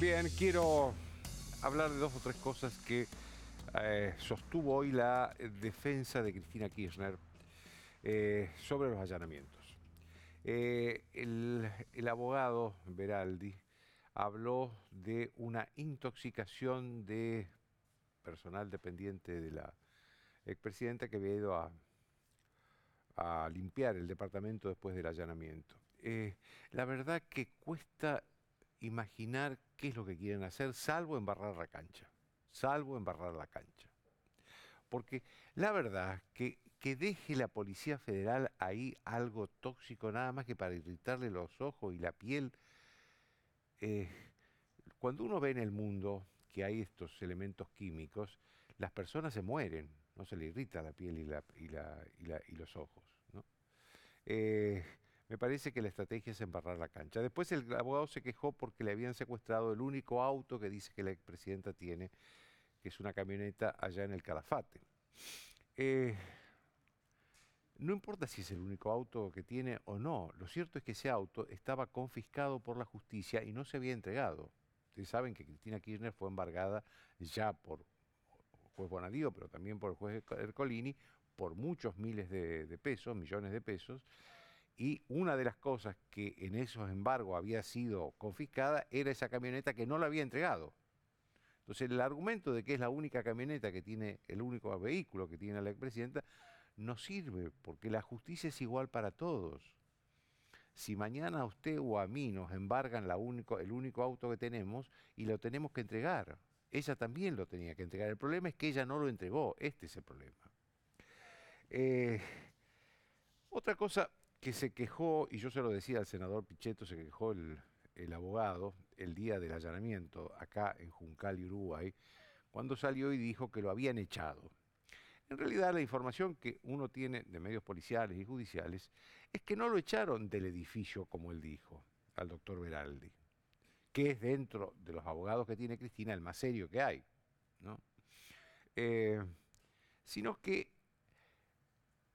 Bien, quiero hablar de dos o tres cosas que eh, sostuvo hoy la defensa de Cristina Kirchner eh, sobre los allanamientos. Eh, el, abogado Veraldi habló de una intoxicación de personal dependiente de la expresidenta que había ido a, a limpiar el departamento después del allanamiento. la verdad que cuesta imaginar qué es lo que quieren hacer, salvo embarrar la cancha, salvo embarrar la cancha. Porque la verdad que, deje la Policía Federal ahí algo tóxico nada más que para irritarle los ojos y la piel. Eh, cuando uno ve en el mundo que hay estos elementos químicos, las personas se mueren, no se le irrita la piel y, los ojos. ¿no? Eh, me parece que la estrategia es embarrar la cancha. Después el abogado se quejó porque le habían secuestrado el único auto que dice que la expresidenta tiene, que es una camioneta allá en el Calafate. Eh, no importa si es el único auto que tiene o no, lo cierto es que ese auto estaba confiscado por la justicia y no se había entregado. Ustedes saben que Cristina Kirchner fue embargada ya por el juez Bonadío, pero también por el juez Ercolini, por muchos miles de pesos, millones de pesos y una de las cosas que en esos embargos había sido confiscada era esa camioneta que no la había entregado. Entonces el argumento de que es la única camioneta que tiene, el único vehículo que tiene la expresidenta, no sirve porque la justicia es igual para todos. Si mañana a usted o a mí nos embargan el único auto que tenemos y lo tenemos que entregar, ella también lo tenía que entregar. El problema es que ella no lo entregó, este es el problema. Eh, otra cosa que se quejó, y yo se lo decía al senador Pichetto, se quejó el, abogado el día del allanamiento acá en Juncal, Uruguay, cuando salió y dijo que lo habían echado. En realidad la información que uno tiene de medios policiales y judiciales es que no lo echaron del edificio, como él dijo, al doctor Veraldi, que es dentro de los abogados que tiene Cristina el más serio que hay, ¿no? Eh, sino que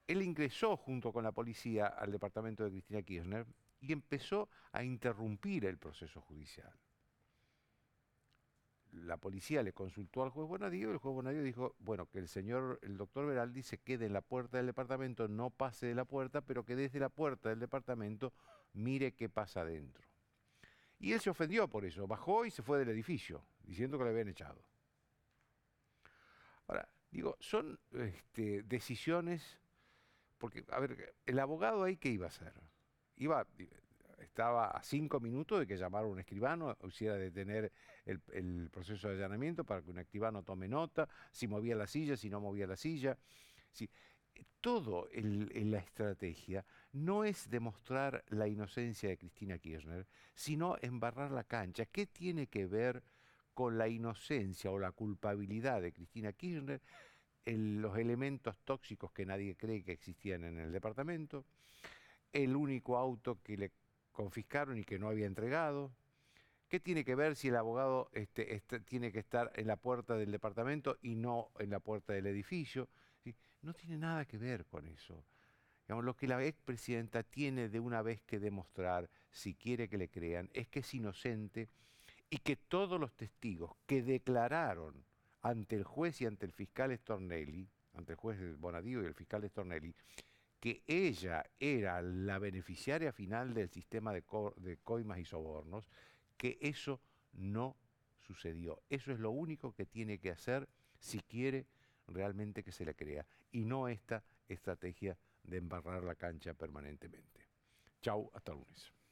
él ingresó junto con la policía al departamento de Cristina Kirchner y empezó a interrumpir el proceso judicial. La policía le consultó al juez Bonadío y el juez Bonadío dijo, bueno, que el señor, el doctor Veraldi se quede en la puerta del departamento, no pase de la puerta, pero que desde la puerta del departamento mire qué pasa adentro. Y él se ofendió por eso, bajó y se fue del edificio, diciendo que le habían echado. Ahora, digo, son este, decisiones porque, a ver, el abogado ahí, ¿qué iba a hacer? Iba, estaba a cinco minutos de que llamara un escribano, hiciera detener el, proceso de allanamiento para que un escribano tome nota, si movía la silla, si no movía la silla. Si, todo en la estrategia no es demostrar la inocencia de Cristina Kirchner, sino embarrar la cancha. ¿Qué tiene que ver con la inocencia o la culpabilidad de Cristina Kirchner? los elementos tóxicos que nadie cree que existían en el departamento, el único auto que le confiscaron y que no había entregado. ¿Qué tiene que ver si el abogado este, este, tiene que estar en la puerta del departamento y no en la puerta del edificio? No tiene nada que ver con eso. lo que la expresidenta tiene de una vez que demostrar, si quiere que le crean, es que es inocente y que todos los testigos que declararon ante el juez y ante el fiscal Estornelli, ante el juez Bonadío y el fiscal Estornelli, que ella era la beneficiaria final del sistema de, coimas y sobornos, que eso no sucedió. Eso es lo único que tiene que hacer si quiere realmente que se le crea y no esta estrategia de embarrar la cancha permanentemente. Chau, hasta lunes.